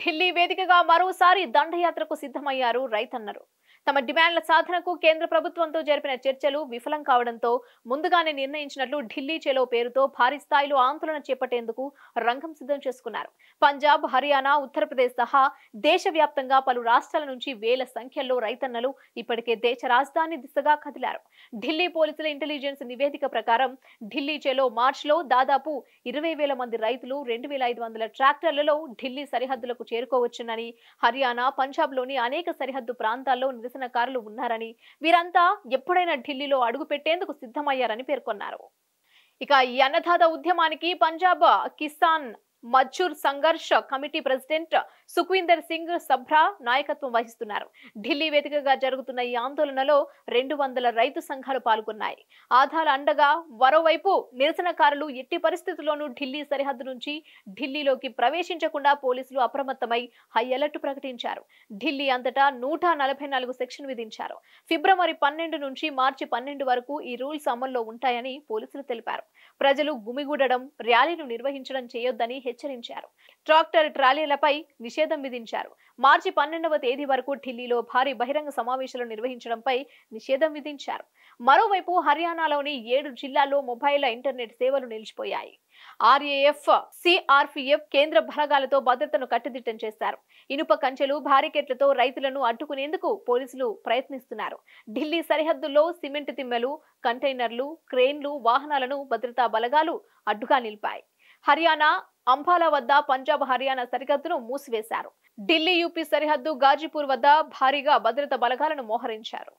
ఢిల్లీ వేదికగా మరోసారి దండయాత్రకు సిద్ధమయ్యారు రైతన్నరు తమ డిమాండ్ల సాధనకు కేంద్ర ప్రభుత్వంతో జరిపిన చర్చలు విఫలం కావడంతో ముందుగానే నిర్ణయించినట్లు ఢిల్లీ చేలో పేరుతో భారీ స్థాయిలో ఆందోళన చేపట్టేందుకు రంగం సిద్ధం చేసుకున్నారు పంజాబ్ హర్యానా ఉత్తరప్రదేశ్ సహా దేశవ్యాప్తంగా పలు రాష్ట్రాల నుంచి వేల సంఖ్యలో రైతన్నలు ఇప్పటికే దేశ రాజధాని దిశగా కదిలారు ఢిల్లీ పోలీసుల ఇంటెలిజెన్స్ నివేదిక ప్రకారం ఢిల్లీ చేలో మార్చిలో దాదాపు ఇరవై వేల మంది రైతులు రెండు వేల ఐదు వందల ట్రాక్టర్లలో ఢిల్లీ సరిహద్దులకు చేరుకోవచ్చునని హర్యానా పంజాబ్లోని అనేక సరిహద్దు ప్రాంతాల్లో నిరసన నిరసనకారులు ఉన్నారని వీరంతా ఎప్పుడైనా ఢిల్లీలో అడుగు పెట్టేందుకు సిద్ధమయ్యారని పేర్కొన్నారు ఇక ఈ అన్నదాత ఉద్యమానికి పంజాబ్ కిసాన్ మజ్జూర్ సంఘర్ష కమిటీ ప్రెసిడెంట్ సుఖ్వీందర్ సింగ్ సభ్రా నాయకత్వం వహిస్తున్నారు ఢిల్లీ వేదికగా జరుగుతున్న ఈ ఆందోళనలో రెండు వందల రైతు సంఘాలు పాల్గొన్నాయి ఆధార్ అండగా మరోవైపు నిరసనకారులు ఎట్టి పరిస్థితుల్లోనూ ఢిల్లీ సరిహద్దు నుంచి ఢిల్లీలోకి ప్రవేశించకుండా పోలీసులు అప్రమత్తమై హై అలర్ట్ ప్రకటించారు ఢిల్లీ అంతటా నూట నలభై నాలుగు సెక్షన్ విధించారు ఫిబ్రవరి పన్నెండు నుంచి మార్చి పన్నెండు వరకు ఈ రూల్స్ అమల్లో ఉంటాయని పోలీసులు తెలిపారు ప్రజలు గుమిగూడడం ర్యాలీలు నిర్వహించడం చేయొద్దని హెచ్చరించారు ట్రాక్టర్ ట్రాలీలపై నిషేధం విధించారు మార్చి పన్నెండవ తేదీ వరకు ఢిల్లీలో భారీ బహిరంగ సమావేశాలు నిర్వహించడంపై నిషేధం విధించారు మరోవైపు హర్యానాలోని ఏడు జిల్లాల్లో మొబైల్ ఇంటర్నెట్ సేవలు నిలిచిపోయాయి ఆర్ఏఎఫ్ సిఆర్పిఎఫ్ కేంద్ర బలగాలతో భద్రతను కట్టుదిట్టం చేశారు ఇనుప కంచెలు భారీకెట్లతో రైతులను అడ్డుకునేందుకు పోలీసులు ప్రయత్నిస్తున్నారు ఢిల్లీ సరిహద్దుల్లో సిమెంట్ తిమ్మెలు కంటైనర్లు క్రేన్లు వాహనాలను భద్రతా బలగాలు అడ్డుగా నిలిపాయి హర్యానా అంబాలా వద్ద పంజాబ్ హర్యానా సరిహద్దును మూసివేశారు ఢిల్లీ యూపీ సరిహద్దు గాజీపూర్ వద్ద భారీగా భద్రత బలగాలను మోహరించారు